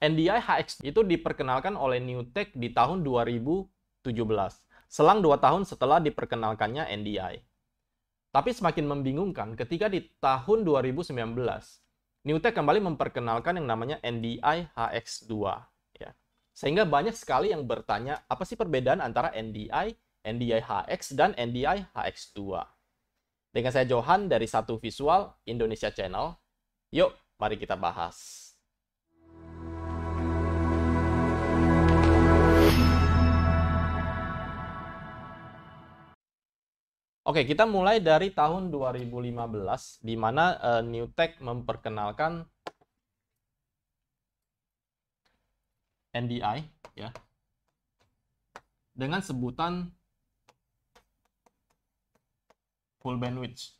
NDI HX itu diperkenalkan oleh Newtek di tahun 2017, selang dua tahun setelah diperkenalkannya NDI. Tapi semakin membingungkan ketika di tahun 2019, Newtek kembali memperkenalkan yang namanya NDI HX2. Ya. Sehingga banyak sekali yang bertanya, apa sih perbedaan antara NDI, NDI HX, dan NDI HX2? Dengan saya Johan dari Satu Visual Indonesia Channel, yuk mari kita bahas. Oke, kita mulai dari tahun 2015 di mana uh, Newtek memperkenalkan NDI ya. Dengan sebutan full bandwidth.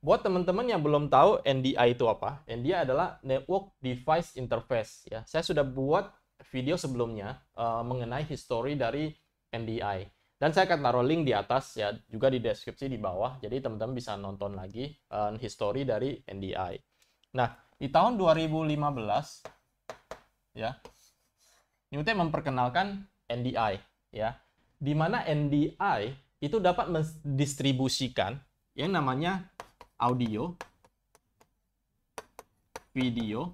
Buat teman-teman yang belum tahu NDI itu apa, NDI adalah Network Device Interface. Ya, saya sudah buat video sebelumnya uh, mengenai history dari NDI. Dan saya akan taruh link di atas ya, juga di deskripsi di bawah. Jadi teman-teman bisa nonton lagi uh, history dari NDI. Nah, di tahun 2015 ya, newton memperkenalkan NDI ya, di mana NDI itu dapat mendistribusikan yang namanya audio, video,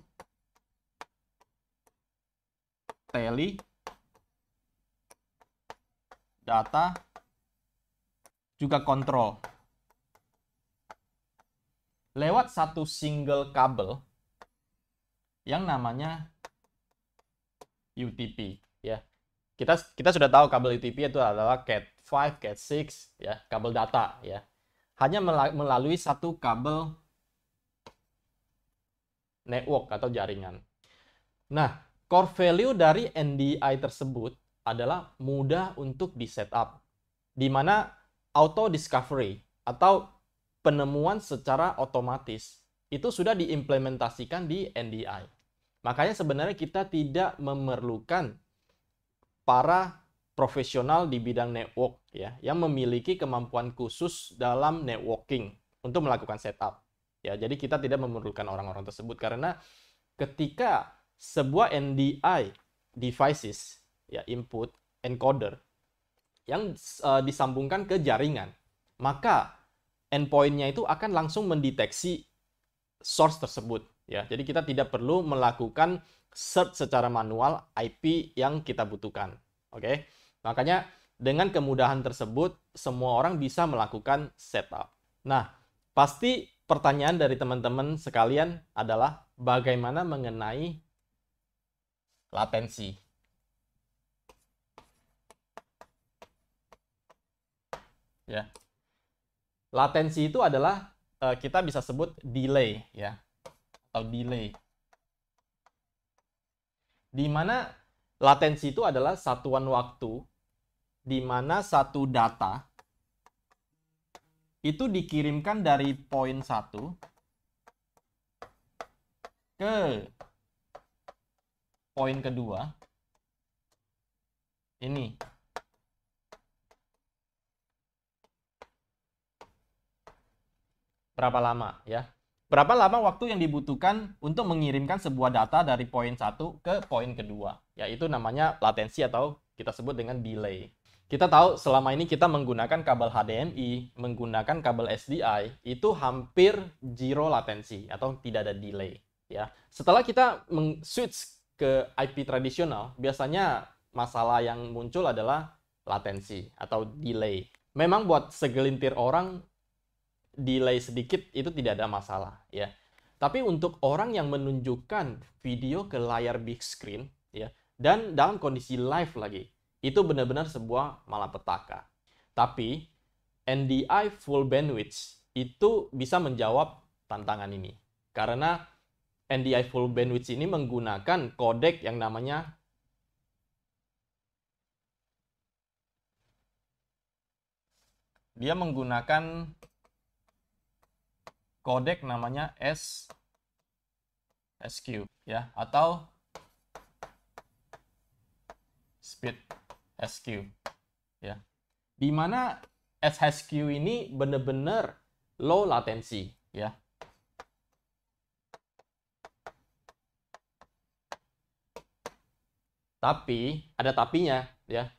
tele, data, juga kontrol. Lewat satu single kabel yang namanya UTP ya. Kita kita sudah tahu kabel UTP itu adalah Cat5, Cat6 ya, kabel data ya hanya melalui satu kabel network atau jaringan. Nah, core value dari NDI tersebut adalah mudah untuk di setup, di mana auto discovery atau penemuan secara otomatis itu sudah diimplementasikan di NDI. Makanya sebenarnya kita tidak memerlukan para profesional di bidang network ya yang memiliki kemampuan khusus dalam networking untuk melakukan setup ya jadi kita tidak memerlukan orang-orang tersebut karena ketika sebuah NDI devices ya input encoder yang uh, disambungkan ke jaringan maka endpointnya itu akan langsung mendeteksi source tersebut ya jadi kita tidak perlu melakukan search secara manual IP yang kita butuhkan oke okay? Makanya dengan kemudahan tersebut semua orang bisa melakukan setup. Nah, pasti pertanyaan dari teman-teman sekalian adalah bagaimana mengenai latensi. Ya. Latensi itu adalah uh, kita bisa sebut delay ya atau delay. Di mana latensi itu adalah satuan waktu di mana satu data itu dikirimkan dari poin satu ke poin kedua ini berapa lama ya berapa lama waktu yang dibutuhkan untuk mengirimkan sebuah data dari poin satu ke poin kedua yaitu namanya latensi atau kita sebut dengan delay kita tahu selama ini kita menggunakan kabel HDMI, menggunakan kabel SDI, itu hampir zero latensi atau tidak ada delay. Ya, setelah kita switch ke IP tradisional, biasanya masalah yang muncul adalah latensi atau delay. Memang buat segelintir orang delay sedikit itu tidak ada masalah, ya. Tapi untuk orang yang menunjukkan video ke layar big screen, ya, dan dalam kondisi live lagi, itu benar-benar sebuah malapetaka. Tapi NDI full bandwidth itu bisa menjawab tantangan ini. Karena NDI full bandwidth ini menggunakan kodek yang namanya dia menggunakan kodek namanya S SQ ya atau speed SQ ya. Di mana SHQ ini benar-benar low latency ya. Tapi ada tapinya ya.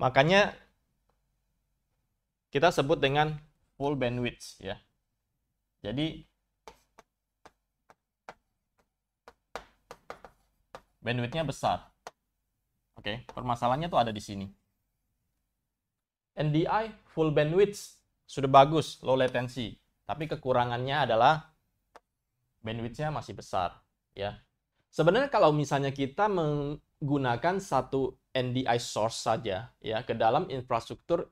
Makanya kita sebut dengan full bandwidth ya. Jadi bandwidthnya besar Oke, okay? permasalahannya tuh ada di sini. NDI full bandwidth sudah bagus, low latency. Tapi kekurangannya adalah bandwidthnya masih besar, ya. Sebenarnya kalau misalnya kita menggunakan satu NDI source saja, ya, ke dalam infrastruktur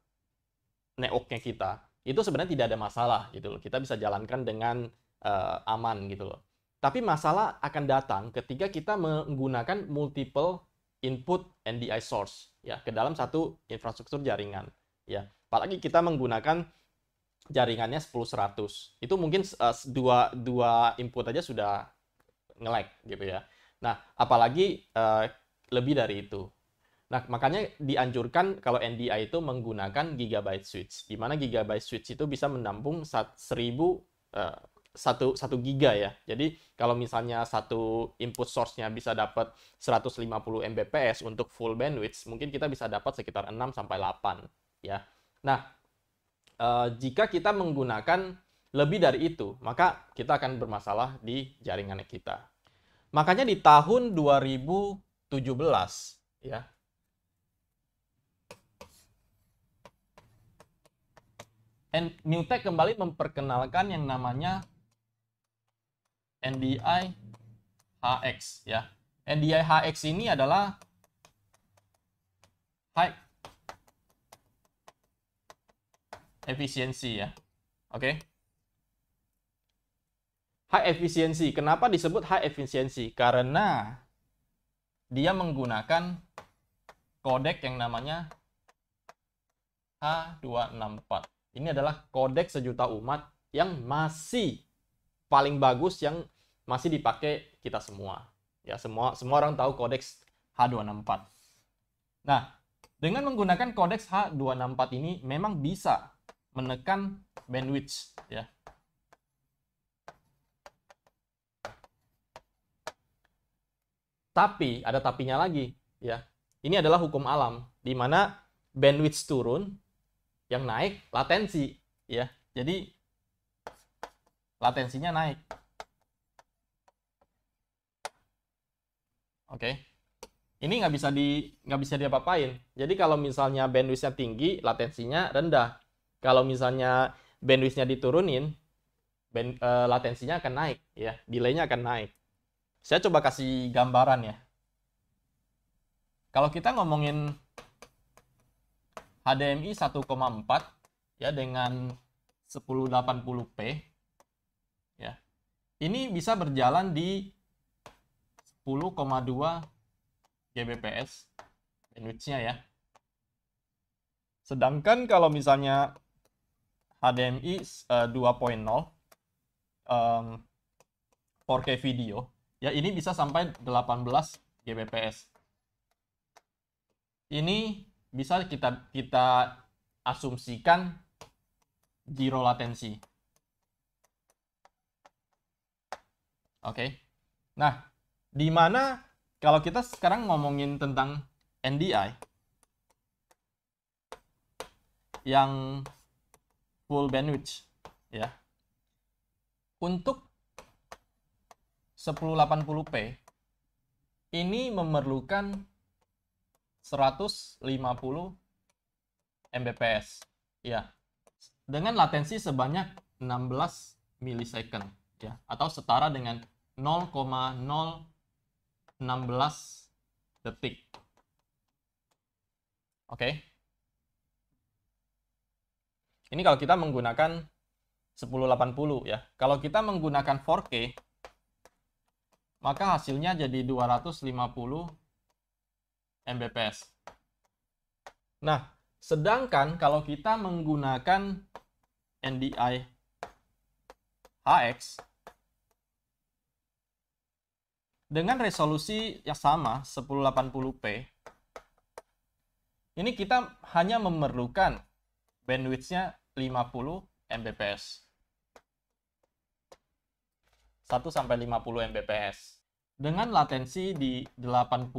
networknya kita, itu sebenarnya tidak ada masalah, gitu loh. Kita bisa jalankan dengan uh, aman, gitu loh. Tapi masalah akan datang ketika kita menggunakan multiple input NDI source ya ke dalam satu infrastruktur jaringan ya. Apalagi kita menggunakan jaringannya 10 Itu mungkin uh, dua, dua input aja sudah ngelag gitu ya. Nah, apalagi uh, lebih dari itu. Nah, makanya dianjurkan kalau NDI itu menggunakan gigabyte switch, di mana gigabyte switch itu bisa menampung 1000 uh, satu satu giga ya. Jadi kalau misalnya satu input source-nya bisa dapat 150 Mbps untuk full bandwidth, mungkin kita bisa dapat sekitar 6 sampai 8 ya. Nah, eh, jika kita menggunakan lebih dari itu, maka kita akan bermasalah di jaringan kita. Makanya di tahun 2017 ya. And Newtek kembali memperkenalkan yang namanya NDI HX ya. NDI HX ini adalah high efficiency ya. Oke. Okay. High efficiency. Kenapa disebut high efficiency? Karena dia menggunakan kodek yang namanya H264. Ini adalah kodek sejuta umat yang masih paling bagus yang masih dipakai kita semua. Ya, semua semua orang tahu kodeks H264. Nah, dengan menggunakan kodeks H264 ini memang bisa menekan bandwidth ya. Tapi ada tapinya lagi ya. Ini adalah hukum alam di mana bandwidth turun yang naik latensi ya. Jadi latensinya naik. oke okay? ini nggak bisa di nggak bisa diapa jadi kalau misalnya bandwidthnya tinggi latensinya rendah kalau misalnya bandwidthnya diturunin band, uh, eh, latensinya akan naik ya delaynya akan naik saya coba kasih gambaran ya kalau kita ngomongin HDMI 1,4 ya dengan 1080p ya ini bisa berjalan di 10,2 Gbps bandwidth-nya ya. Sedangkan kalau misalnya HDMI uh, 2.0 um, 4K video, ya ini bisa sampai 18 Gbps. Ini bisa kita kita asumsikan zero latency. Oke. Okay. Nah, di mana kalau kita sekarang ngomongin tentang NDI yang full bandwidth ya. Untuk 1080p ini memerlukan 150 Mbps ya. Dengan latensi sebanyak 16 milisecond ya atau setara dengan 0,0 16 detik. Oke. Okay. Ini kalau kita menggunakan 1080 ya. Kalau kita menggunakan 4K, maka hasilnya jadi 250 Mbps. Nah, sedangkan kalau kita menggunakan NDI HX, dengan resolusi yang sama 1080p ini kita hanya memerlukan bandwidthnya 50 Mbps 1 sampai 50 Mbps dengan latensi di 80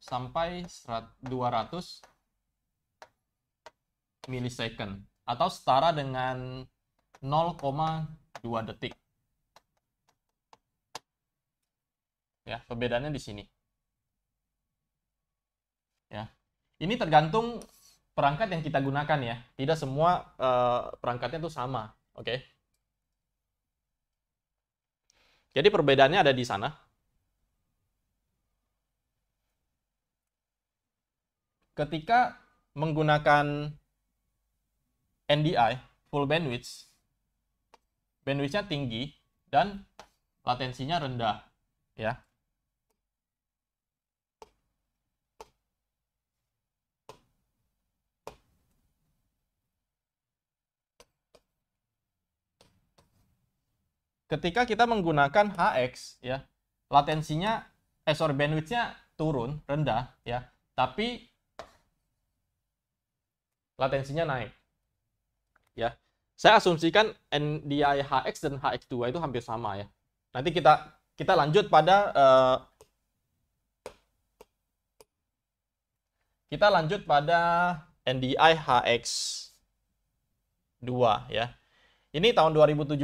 sampai 200 milisecond atau setara dengan 0,2 detik ya perbedaannya di sini ya ini tergantung perangkat yang kita gunakan ya tidak semua uh, perangkatnya itu sama oke okay? jadi perbedaannya ada di sana ketika menggunakan NDI full bandwidth bandwidthnya tinggi dan latensinya rendah ya ketika kita menggunakan HX ya, latensinya eh bandwidthnya turun rendah ya, tapi latensinya naik. Ya. Saya asumsikan NDI HX dan HX2 itu hampir sama ya. Nanti kita kita lanjut pada uh, kita lanjut pada NDI HX2 ya. Ini tahun 2017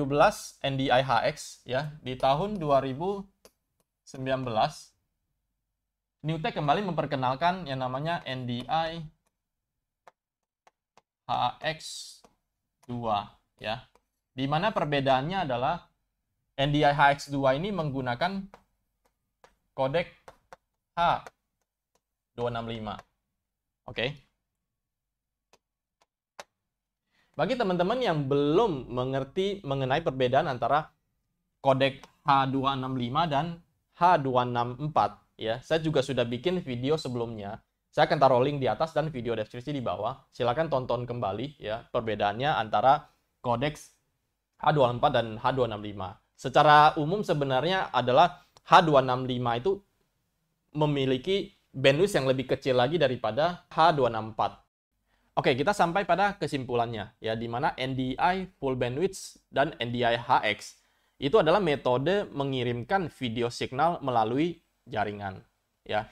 HX ya. Di tahun 2019 Newtek kembali memperkenalkan yang namanya NDI HX2 ya. Di mana perbedaannya adalah NDI HX2 ini menggunakan kodek H265. Oke. Okay. Bagi teman-teman yang belum mengerti mengenai perbedaan antara kodek H265 dan H264, ya, saya juga sudah bikin video sebelumnya. Saya akan taruh link di atas dan video deskripsi di bawah. Silakan tonton kembali ya perbedaannya antara kodeks H264 dan H265. Secara umum sebenarnya adalah H265 itu memiliki bandwidth yang lebih kecil lagi daripada H264 Oke, kita sampai pada kesimpulannya ya di mana NDI full bandwidth dan NDI HX itu adalah metode mengirimkan video signal melalui jaringan ya.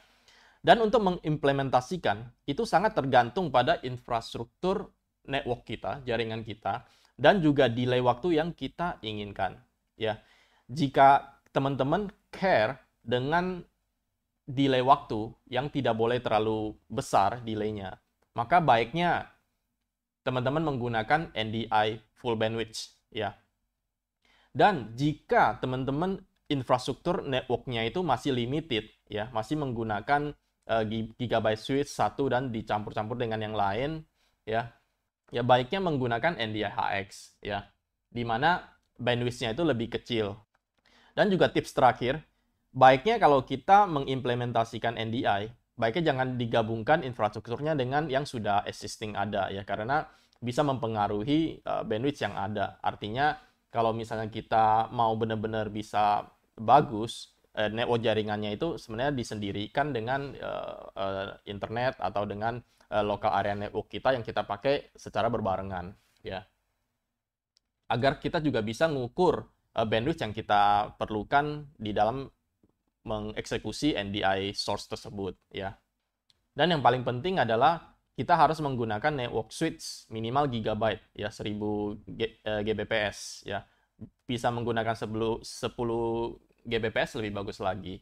Dan untuk mengimplementasikan itu sangat tergantung pada infrastruktur network kita, jaringan kita dan juga delay waktu yang kita inginkan ya. Jika teman-teman care dengan delay waktu yang tidak boleh terlalu besar delaynya maka baiknya teman-teman menggunakan NDI full bandwidth ya. Dan jika teman-teman infrastruktur networknya itu masih limited ya, masih menggunakan uh, gigabyte switch satu dan dicampur-campur dengan yang lain ya. Ya baiknya menggunakan NDI HX ya. Di mana bandwidthnya itu lebih kecil. Dan juga tips terakhir, baiknya kalau kita mengimplementasikan NDI baiknya jangan digabungkan infrastrukturnya dengan yang sudah existing ada ya karena bisa mempengaruhi uh, bandwidth yang ada. Artinya kalau misalnya kita mau benar-benar bisa bagus uh, network jaringannya itu sebenarnya disendirikan dengan uh, uh, internet atau dengan uh, local area network kita yang kita pakai secara berbarengan ya. Agar kita juga bisa mengukur uh, bandwidth yang kita perlukan di dalam mengeksekusi NDI source tersebut ya. Dan yang paling penting adalah kita harus menggunakan network switch minimal gigabyte ya 1000 eh, Gbps ya. Bisa menggunakan 10 Gbps lebih bagus lagi.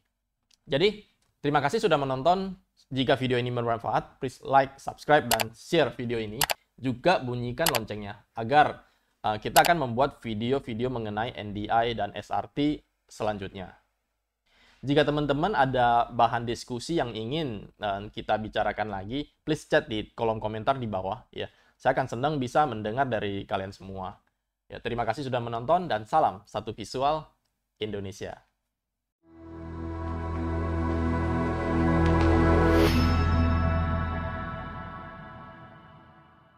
Jadi, terima kasih sudah menonton. Jika video ini bermanfaat, please like, subscribe dan share video ini. Juga bunyikan loncengnya agar eh, kita akan membuat video-video mengenai NDI dan SRT selanjutnya. Jika teman-teman ada bahan diskusi yang ingin uh, kita bicarakan lagi, please chat di kolom komentar di bawah ya. Saya akan senang bisa mendengar dari kalian semua. Ya, terima kasih sudah menonton dan salam satu visual Indonesia.